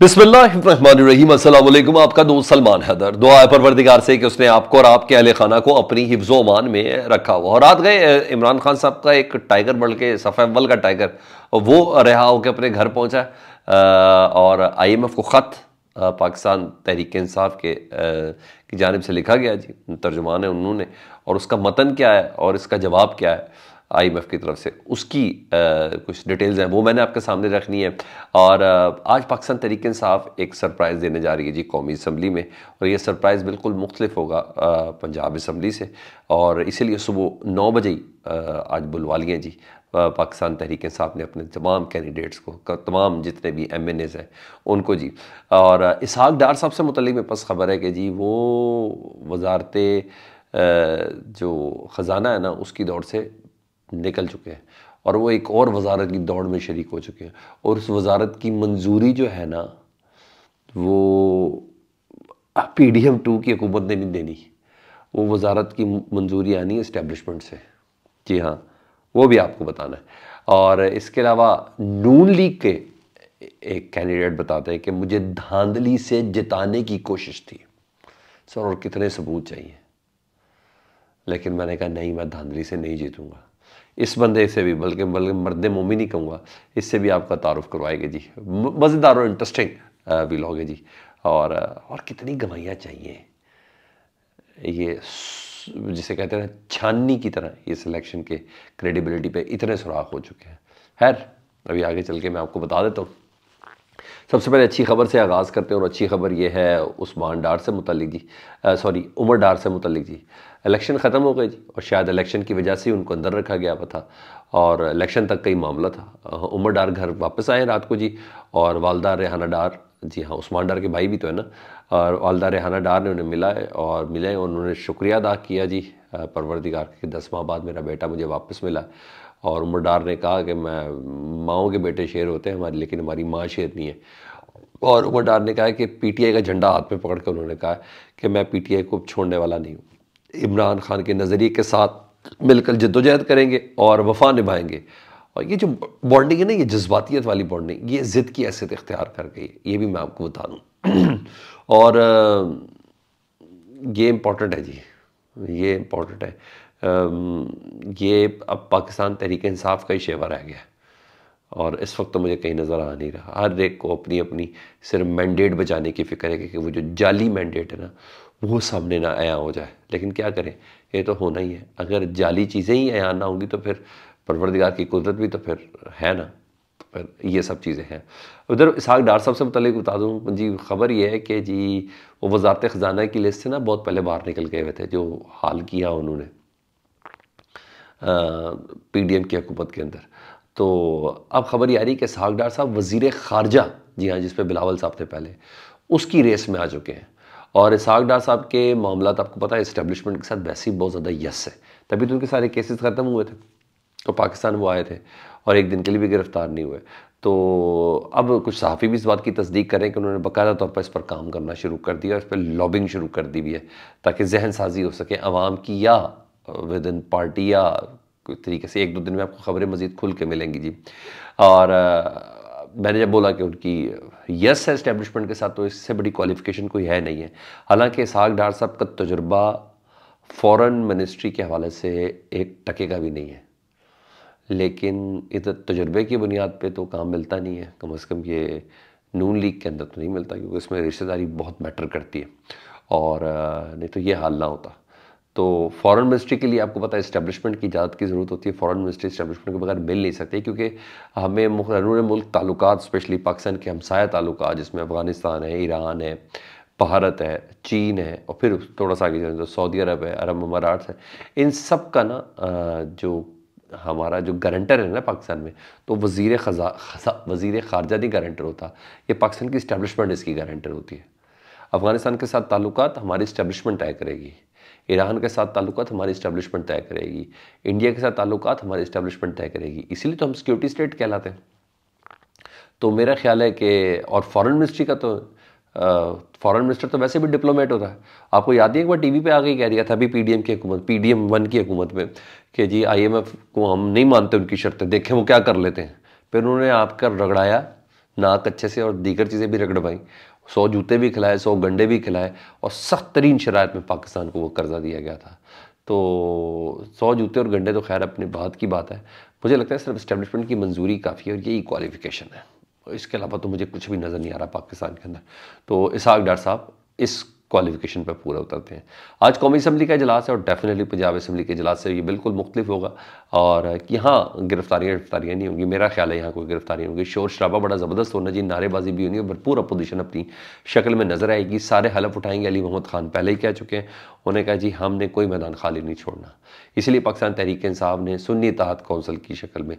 बिस्मिल्लाम आपका दोस्त सलमान हैदर दुआ है परवरदिगार से कि उसने आपको और आपके अहल खाना को अपनी हिफ्ज़ अमान में रखा हुआ और रात गए इमरान खान साहब का एक टाइगर बढ़ के सफ़ का टाइगर वो रिहा होकर अपने घर पहुँचा और आई एम एफ़ को ख़त पाकिस्तान तहरीक इंसाफ के की जानब से लिखा गया जी तर्जुमान है उन्होंने और उसका मतन क्या है और इसका जवाब क्या है आईएमएफ की तरफ से उसकी आ, कुछ डिटेल्स हैं वो मैंने आपके सामने रखनी है और आ, आज पाकिस्तान तरीक इंसाफ एक सरप्राइज़ देने जा रही है जी कौमी इसम्बली में और ये सरप्राइज़ बिल्कुल मुख्तलिफ होगा आ, पंजाब इसम्बली से और इसीलिए सुबह नौ बजे आज बुलवा लिए जी पाकिस्तान तहरीक साहब ने अपने तमाम कैंडिडेट्स को तमाम जितने भी एम एन एज़ हैं उनको जी और इसहाक डार साहब से मतलब मेरे पास ख़बर है कि जी वो वजारत जो ख़जाना है ना उसकी दौड़ से निकल चुके हैं और वो एक और वजारत की दौड़ में शरीक हो चुके हैं और उस वजारत की मंजूरी जो है ना वो पी डी एम टू की हुकूमत ने नहीं देनी वो वजारत की मंजूरी आनी इस्टेबलिशमेंट से जी हाँ वो भी आपको बताना है और इसके अलावा नून लीग के एक कैंडिडेट बताते हैं कि मुझे धांधली से जिताने की कोशिश थी सर और कितने सबूत चाहिए लेकिन मैंने कहा नहीं मैं धांधली से नहीं जीतूंगा इस बंदे से भी बल्कि बल्कि मर्द मोमी नहीं कहूँगा इससे भी आपका तारुफ करवाएंगे जी मज़ेदार और इंटरेस्टिंग व्लॉग है जी और और कितनी गवाइयाँ चाहिए ये जिसे कहते हैं छाननी की तरह ये सिलेक्शन के क्रेडिबिलिटी पे इतने सुराख हो चुके हैं खैर अभी आगे चल के मैं आपको बता देता हूँ सबसे पहले अच्छी खबर से आगाज़ करते हैं और अच्छी खबर यह है उस्मान डार से मुतलिक जी सॉरी उमर डार से मुतलिक जी इलेक्शन ख़त्म हो गए जी और शायद इलेक्शन की वजह से उनको अंदर रखा गया था और इलेक्शन तक का ही मामला था उमर डार घर वापस आए रात को जी और वालदा रेहाना डार जी हाँ उस्मान डार के भाई भी तो है ना और वालदा रेहाना डार ने उन्हें मिला और मिले उन्होंने शुक्रिया अदा किया जी परवरदिगार के दस माह बाद मेरा बेटा मुझे वापस मिला और उमर डार ने कहा कि मैं माओ के बेटे शेर होते हैं हमारी लेकिन हमारी माँ शेर नहीं है और उमर डार ने कहा कि पीटीआई का झंडा हाथ में पकड़ कर उन्होंने कहा कि मैं पीटीआई को छोड़ने वाला नहीं हूँ इमरान खान के नज़रिए के साथ मिलकर जद्दोजहद करेंगे और वफा निभाएंगे और ये जो बॉन्डिंग है ना ये जज्बातीत वाली बॉन्डिंग ये ज़िद की हैसियत इख्तियार कर गई है ये भी मैं आपको बता दूँ और ये इम्पोर्टेंट है जी ये इम्पोर्टेंट है ये अब पाकिस्तान तहरीक इंसाफ का ही शेवा रह गया और इस वक्त तो मुझे कहीं नज़र आ नहीं रहा हर एक को अपनी अपनी सिर्फ मैंडेट बचाने की फ़िक्र है कि वो जो जाली मैंडेट है ना वो सामने ना आया हो जाए लेकिन क्या करें ये तो होना ही है अगर जाली चीज़ें ही आया ना होंगी तो फिर परवरदिगार की कुदरत भी तो फिर है ना पर ये सब चीज़ें हैं उधर इसहाक डार साहब से मतलब बता दूँ जी खबर ये है कि जी वो वजारत ख़जाना की लिस्ट से ना बहुत पहले बाहर निकल गए हुए थे जो हाल किया उन्होंने पी डी एम की हकूमत के अंदर तो अब खबर ये आ रही कि इसहाक डार साहब वज़ी खारजा जी हाँ जिस पर बिलावल साहब थे पहले उसकी रेस में आ चुके हैं और इसहाक डार साहब के मामला आपको पता है इस्टेब्लिशमेंट के साथ वैसे ही बहुत ज़्यादा यस है तभी तो उनके सारे केसेस ख़त्म हुए थे तो पाकिस्तान वो आए थे और एक दिन के लिए भी गिरफ्तार नहीं हुए तो अब कुछ सहाफ़ी भी इस बात की तस्दीक करें कि उन्होंने बाकायदा तौर पर इस पर काम करना शुरू कर दिया और इस पर लॉबिंग शुरू कर दी हुई है ताकि जहन साजी हो सके आवाम की या विद इन पार्टी या तरीके से एक दो दिन में आपको खबरें मज़ीद खुल के मिलेंगी जी और मैंने जब बोला कि उनकी यस है इस्टेब्लिशमेंट के साथ तो इससे बड़ी क्वालिफिकेशन कोई है नहीं है हालांकि इसहाक डार साहब का तजुर्बा फ़ॉरन मिनिस्ट्री के हवाले से एक टके का भी नहीं है लेकिन इधर तजुर्बे की बुनियाद पे तो काम मिलता नहीं है कम अज़ कम ये नून लीग के अंदर तो नहीं मिलता क्योंकि इसमें रिश्तेदारी बहुत मैटर करती है और नहीं तो ये हाल ना होता तो फॉरेन मिनिस्ट्री के लिए आपको पता है इस्टेब्लिशमेंट की इजाज़त की ज़रूरत होती है फॉरेन मिनिस्ट्री इस्टेब्लिशमेंट के बगैर मिल नहीं सकती क्योंकि हमें रून मुल्क ताल्लुक स्पेशली पाकिस्तान के हमसाया ताल्लुक जिसमें अफ़गानिस्तान है ईरान है भारत है चीन है और फिर थोड़ा सा आगे जाए तो सऊदी अरब है अरब अमारात है इन सब का ना जो हमारा जो गारंटर है ना पाकिस्तान में तो वजीर खजा वजीर खारजा नहीं गारंटर होता ये पाकिस्तान की इस्टेबलिशमेंट इसकी गारंटर होती है अफ़गानिस्तान के साथ ताल्लुक हमारी इस्टेबलिशमेंट तय करेगी ईरान के साथ ताल्लुक हमारी इस्टेबलिशमेंट तय करेगी इंडिया के साथ ताल्लुक हमारी इस्टेबलिशमेंट तय करेगी इसीलिए तो हम सिक्योरिटी स्टेट कहलाते हैं तो मेरा ख्याल है कि और फॉरेन मिनिस्ट्री का तो फॉरेन मिनिस्टर तो वैसे भी डिप्लोमेट होता है आपको याद है एक बार टीवी पे आके कह दिया था अभी पीडीएम की हुकूमत पीडीएम वन की हुकूमत में कि जी आईएमएफ को हम नहीं मानते उनकी शर्तें देखें वो क्या कर लेते हैं फिर उन्होंने आपका रगड़ाया नाक अच्छे से और दीगर चीज़ें भी रगड़वाई सौ जूते भी खिलाए सौ गंडे भी खिलाए और सख्त तरीन शरात में पाकिस्तान को वो कर्जा दिया गया था तो सौ जूते और गंडे तो खैर अपने बात की बात है मुझे लगता है सिर्फ इस्टेब्लिशमेंट की मंजूरी काफ़ी है और यही क्वालिफिकेशन है इसके अलावा तो मुझे कुछ भी नज़र नहीं आ रहा पाकिस्तान के अंदर तो इसहाक डार साहब इस क्वालिफिकेशन पर पूरा उतरते हैं आज कौमी असम्बली का इजलास है और डेफिनेटली पंजाब असम्बली के इजलास से ये बिल्कुल मुख्तलिफ होगा और यहाँ गिरफ्तारियाँ गिरफ्तारियाँ नहीं होंगी मेरा ख्याल है यहाँ कोई गिरफ्तारी होगी शोर शराबा बड़ा ज़बरदस्त होना चाहिए नारेबाजी भी होनी है भरपूर अपोजिशन अपनी शक्ल में नजर आएगी सारे हलफ उठाएंगे अली मोहम्मद खान पहले ही कह चुके हैं उन्होंने कहा जी हमने कोई मैदान खाली नहीं छोड़ना इसलिए पाकिस्तान तहरीक इंसाफ ने सुन्नी तहत कौंसिल की शक्ल में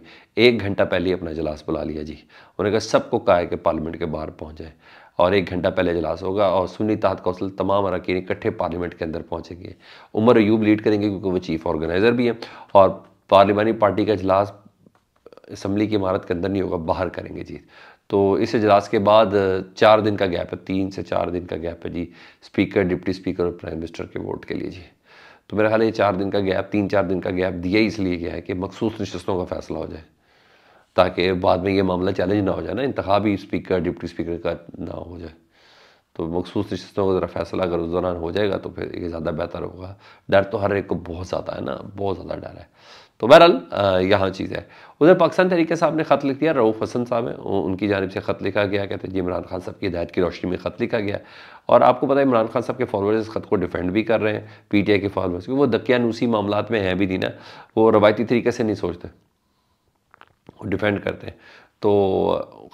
एक घंटा पहले ही अपना इजलास बुला लिया जी उन्होंने कहा सबको कहा है कि पार्लियामेंट के बाहर पहुँच जाए और एक घंटा पहले इजलास होगा और सुनी तहत कौंसिल तमाम अरकान इकट्ठे पार्लियामेंट के अंदर पहुँचेंगे उमर अयूब लीड करेंगे क्योंकि वो चीफ ऑर्गेनाइज़र भी हैं और पार्लियामानी पार्टी का अजलास इसम्बली की इमारत के अंदर नहीं होगा बाहर करेंगे जी तो इस अजलास के बाद चार दिन का गैप है तीन से चार दिन का गैप है जी स्पीकर डिप्टी स्पीकर और प्राइम मिनिस्टर के वोट के लिए जी तो मेरा ख्याल ये चार दिन का गैप तीन चार दिन का गैप दिया इसलिए गया है कि मखसूस नशस्तों का फैसला हो जाए ताकि बाद में ये मामला चैलेंज ना हो जाए ना इंतबी स्पीकर डिप्टी स्पीकर का ना हो जाए तो मखसूस नशस्तों का ज़रा फैसला अगर उस दौरान हो जाएगा तो फिर ये ज़्यादा बेहतर होगा डर तो हर एक को बहुत ज़्यादा है ना बहुत ज़्यादा डर है तो बहरहाल यहाँ चीज़ है उधर पाकिस्तान तरीके साहब ने ख़त लिख दिया रऊफ़ हसन साहब है उनकी जानब से ख़त लिखा गया कहते हैं जी इमरान खान साहब की हिदायत की रोशनी में ख़त लिखा गया और आपको पता है इमरान खान साहब के फॉलोअर्स इस ख़त को डिफेंड भी कर रहे हैं पी टी आई के फॉलोअर्स वो दकियानूसी मामला में हैं भी दी ना वो रवायती तरीके से नहीं सोचते डिफेंड करते हैं तो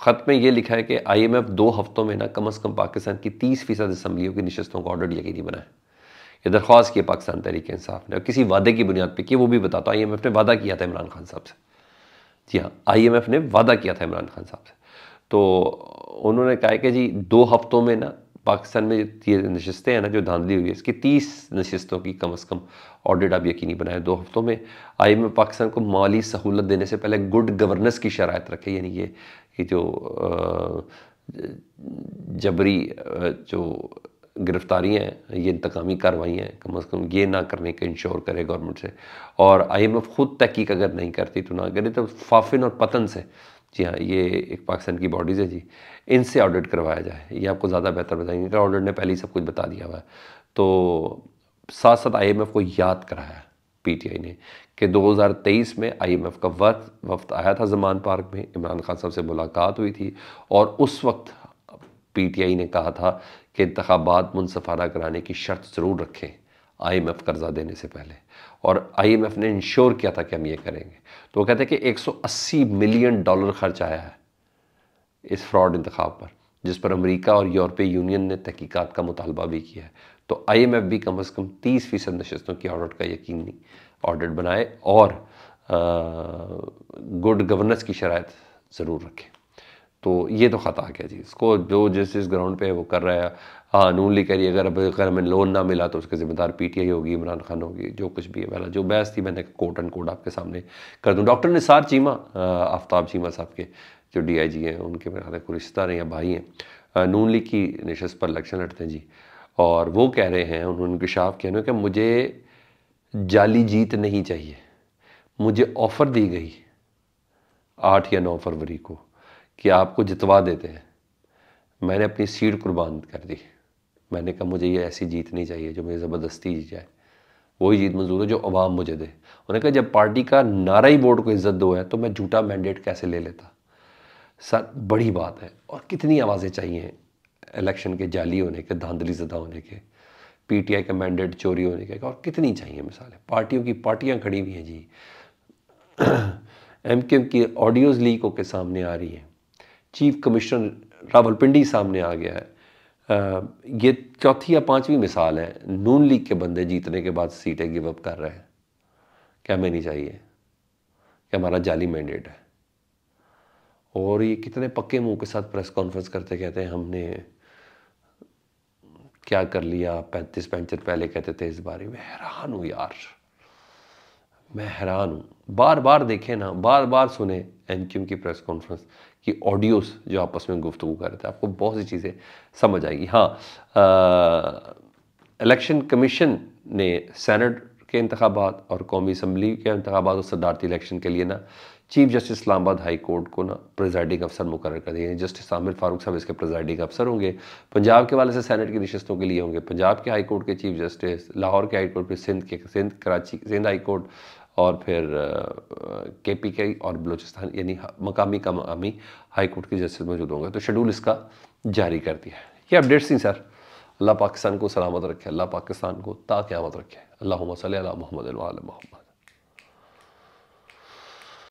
ख़त में ये लिखा है कि आईएमएफ दो हफ्तों में ना कम अज़ कम पाकिस्तान की तीस फीसद असम्बलियों की नशस्तों का ऑर्डर यकीनी बनाए ये दरख्वास्त की पाकिस्तान तहरीक इंसाफ ने और किसी वादे की बुनियाद पर कि वो भी बताता तो आई एम एफ़ ने वादा किया था इमरान खान साहब से जी हाँ आई एम एफ़ ने वादा किया था इमरान खान साहब से तो उन्होंने कहा कि जी दो हफ्तों में ना पाकिस्तान में ये नशस्तें हैं ना जो धांधली हुई है इसकी तीस नशस्तों की कम अज़ कम ऑडिट आप यकीनी बनाए दो हफ्तों में आई एम पाकिस्तान को माली सहूलत देने से पहले गुड गवर्नेंस की शरात रखे यानी ये कि जो जबरी जो गिरफ्तारियाँ हैं ये इंतकामी कार्रवाई हैं कम अज़ कम ये ना करने के इंश्योर करे गवर्नमेंट से और आई एम एफ खुद तहकीक अगर नहीं करती तो ना करे तो फाफिन और पतन से जी हाँ ये एक पाकिस्तान की बॉडीज़ है जी इनसे ऑडिट करवाया जाए ये आपको ज़्यादा बेहतर बताएंगे क्योंकि ऑडिट ने पहले ही सब कुछ बता दिया हुआ है तो साथ साथ आई को याद कराया पीटीआई ने कि 2023 में आईएमएफ का वक्त वक्त आया था जमान पार्क में इमरान खान साहब से मुलाकात हुई थी और उस वक्त पीटीआई ने कहा था कि इंतबात मुनसफाना कराने की शर्त ज़रूर रखें आईएमएफ कर्जा देने से पहले और आईएमएफ ने इंश्योर किया था कि हम ये करेंगे तो वो कहते हैं कि 180 मिलियन डॉलर खर्च आया है इस फ्रॉड इंतखब पर जिस पर अमेरिका और यूरोपीय यूनियन ने तहकीकत का मुतालबा भी किया है तो आईएमएफ भी कम अज़ कम तीस फ़ीसद नशस्तों की ऑडिट का यकीनी ऑडिट बनाए और गुड गवर्नेंस की शरात ज़रूर रखें तो ये तो ख़त आ गया जी इसको जो जिस जिस ग्राउंड पे है वो कर रहा है नून कह रही है अगर अब अगर हमें लोन ना मिला तो उसके ज़िम्मेदार पी टी आई होगी इमरान खान होगी जो कुछ भी है वाला जो बहस थी मैंने कोट एंड कोट आपके सामने कर दूँ डॉक्टर निसार चीमा आफ्ताब चीमा साहब के जो डी आई जी हैं उनके मेरे ख्याल रिश्तेदार हैं या भाई हैं नून लीग की नशस्त पर इलेक्शन लड़ते हैं जी और वो कह रहे हैं उन्होंने इंकशाफ किया कि मुझे जाली जीत नहीं चाहिए मुझे ऑफ़र दी गई आठ या नौ फरवरी को कि आपको जितवा देते हैं मैंने अपनी सीट कुर्बान कर दी मैंने कहा मुझे ये ऐसी जीत नहीं चाहिए जो मुझे ज़बरदस्ती जीत जाए वही जीत मंजूर है जो अवाम मुझे दे उन्होंने कहा जब पार्टी का नारा ही वोट को इज्जत दो है तो मैं झूठा मैंडेट कैसे ले लेता सर बड़ी बात है और कितनी आवाज़ें चाहिए इलेक्शन के जाली होने के धांधली ज़दा होने के पीटीआई का मैंडेट चोरी होने के और कितनी चाहिए मिसालें पार्टियों की पार्टियां खड़ी हुई हैं जी एम क्यू की ऑडियोज़ लीक होकर सामने आ रही हैं चीफ कमिश्नर रावलपिंडी सामने आ गया है ये चौथी या पांचवी मिसाल है नून लीग के बंदे जीतने के बाद सीटें गिव अप कर रहे हैं क्या हमें नहीं चाहिए क्या हमारा जाली मैंडेट है और ये कितने पक्के मुंह के साथ प्रेस कॉन्फ्रेंस करते कहते हैं हमने क्या कर लिया पैंतीस पैंतीस पहले कहते थे इस बारे में हैरान हूँ यार मैं हैरान हूँ बार बार देखे ना बार बार सुने एन की प्रेस कॉन्फ्रेंस कि ऑडियोस जो आपस में गुफ्तु कर रहे थे आपको बहुत सी चीज़ें समझ आएगी हाँ इलेक्शन कमीशन ने सैनट के इंतबात और कौमी असम्बली के इंतबात और सदारती इलेक्शन के लिए ना chief justice Islamabad high court को ना प्रेजाइडिंग अफसर मुकर कर दिए जस्टिस आमिर फारूक साहब इसके प्रेजाइडिंग अफसर होंगे पंजाब के वाले से सैनट की नशस्तों के लिए होंगे पंजाब के हाई कोर्ट के चीफ जस्टिस लाहौर के हाई कोर्ट फिर सिंध के सिंध कराची सिंध हाई कोर्ट और फिर के पी के और बलूचिस्तान यानी मकामी मकामी हाई कोर्ट की जस्टिस मौजूद होंगे तो शेड्यूल इसका जारी कर दिया है ये अपडेट्स थी सर अल्लाह पाकिस्तान को सलामत रखे अल्लाह पाकिस्तान को ताक़्यामत रखे अल्लाह मसल मोहम्मद मोहम्मद